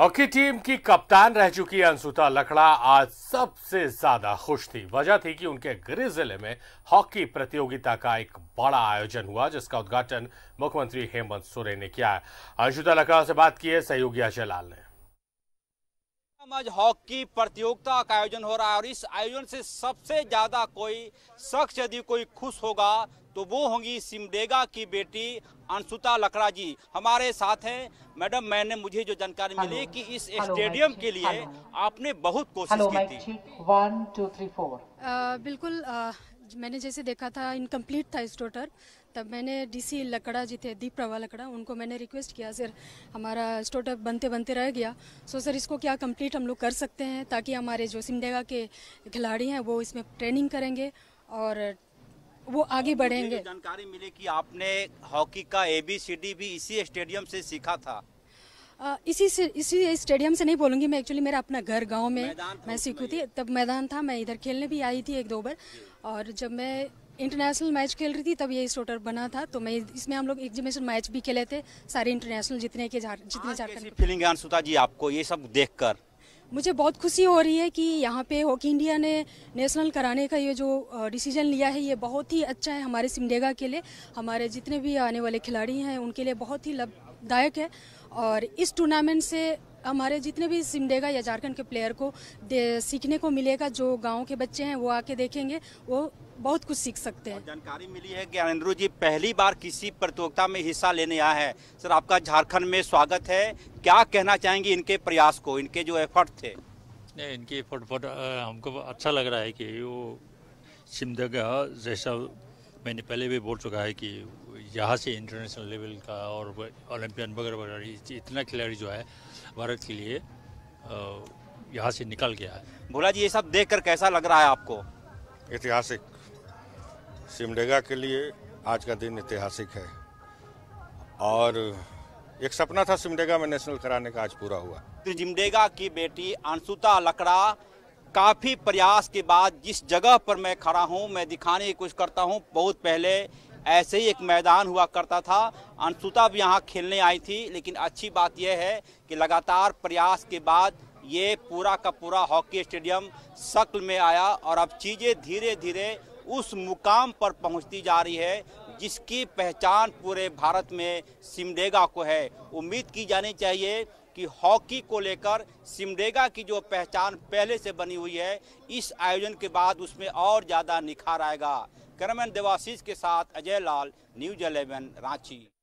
hockey team की कप्तान रह चुकी अंशुता लकड़ा आज सबसे ज्यादा खुश थी वजह थी कि उनके गृह जिले में हॉकी प्रतियोगिता का एक बड़ा आयोजन हुआ जिसका उद्घाटन मुख्यमंत्री हेमंत सोरेन ने किया है अंशुता लकड़ा से बात की है सहयोगी अजय लाल ने आज हॉकी प्रतियोगिता का आयोजन हो रहा है और इस आयोजन से सबसे ज्यादा कोई शख्स यदि कोई खुश होगा तो वो होंगी सिमडेगा की बेटी अंशुता लकड़ा जी हमारे साथ हैं मैडम मैंने मुझे जो जानकारी मिली कि इस स्टेडियम के लिए आपने बहुत कोशिश की थी वन टू थ्री फोर बिल्कुल मैंने जैसे देखा था इनकम्प्लीट था स्टोटर तब मैंने डीसी लकड़ा जी थे दीप प्रभा लकड़ा उनको मैंने रिक्वेस्ट किया सर हमारा स्टोटर बनते बनते रह गया सो सर इसको क्या कंप्लीट हम लोग कर सकते हैं ताकि हमारे जो सिमडेगा के खिलाड़ी हैं वो इसमें ट्रेनिंग करेंगे और वो आगे बढ़ेंगे जानकारी मिली कि आपने हॉकी का एबीसीडी भी इसी स्टेडियम से सीखा था आ, इसी इसी स्टेडियम से नहीं बोलूंगी मैं एक्चुअली मेरा अपना घर गांव में मैं सीखू थी तब मैदान था मैं इधर खेलने भी आई थी एक दो बार और जब मैं इंटरनेशनल मैच खेल रही थी तब ये स्टोटर बना था तो मैं इसमें हम लोग एग्जीबिशन मैच भी खेले थे सारे इंटरनेशनल जितने के जितने झारखंड फीलिंग सुता जी आपको ये सब देखकर मुझे बहुत खुशी हो रही है कि यहाँ पे हॉकी इंडिया ने नेशनल कराने का ये जो डिसीजन लिया है ये बहुत ही अच्छा है हमारे सिमडेगा के लिए हमारे जितने भी आने वाले खिलाड़ी हैं उनके लिए बहुत ही लाभदायक है और इस टूर्नामेंट से हमारे जितने भी सिमडेगा या झारखंड के प्लेयर को सीखने को मिलेगा जो गांव के बच्चे हैं वो आके देखेंगे वो बहुत कुछ सीख सकते हैं जानकारी मिली है ज्ञानेन्द्रो जी पहली बार किसी प्रतियोगिता में हिस्सा लेने आए हैं सर आपका झारखंड में स्वागत है क्या कहना चाहेंगे इनके प्रयास को इनके जो एफर्ट थे नहीं इनके एफर्ट बहुत हमको अच्छा लग रहा है कि वो सिमदगा जैसा मैंने पहले भी बोल चुका है कि यहाँ से इंटरनेशनल लेवल का और ओलंपियन वगैरह वगैरह इतना खिलाड़ी जो है भारत के लिए यहाँ से निकल गया है भोला जी ये सब देख कर कैसा लग रहा है आपको ऐतिहासिक सिमडेगा के लिए आज का दिन ऐतिहासिक है और एक सपना था सिमडेगा में नेशनल कराने का आज पूरा हुआ तो सिमडेगा की बेटी अंशुता लकड़ा काफ़ी प्रयास के बाद जिस जगह पर मैं खड़ा हूँ मैं दिखाने की कोशिश करता हूँ बहुत पहले ऐसे ही एक मैदान हुआ करता था अंशुता भी यहाँ खेलने आई थी लेकिन अच्छी बात यह है कि लगातार प्रयास के बाद ये पूरा का पूरा हॉकी स्टेडियम शक्ल में आया और अब चीज़ें धीरे धीरे उस मुकाम पर पहुंचती जा रही है जिसकी पहचान पूरे भारत में सिमडेगा को है उम्मीद की जानी चाहिए कि हॉकी को लेकर सिमडेगा की जो पहचान पहले से बनी हुई है इस आयोजन के बाद उसमें और ज़्यादा निखार आएगा कैरामैन देवाशीष के साथ अजय लाल न्यूज इलेवन रांची